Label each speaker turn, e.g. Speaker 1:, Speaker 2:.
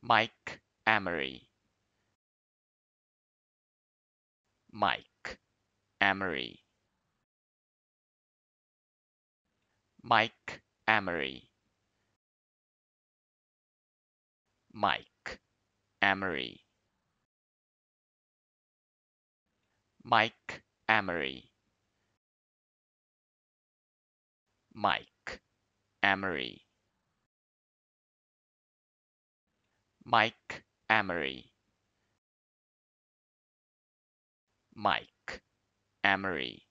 Speaker 1: Mike Amory. Mike Amory. Mike Amory. Mike Amory. Mike Amory. Mike Amory. Mike Amory. Mike Amory.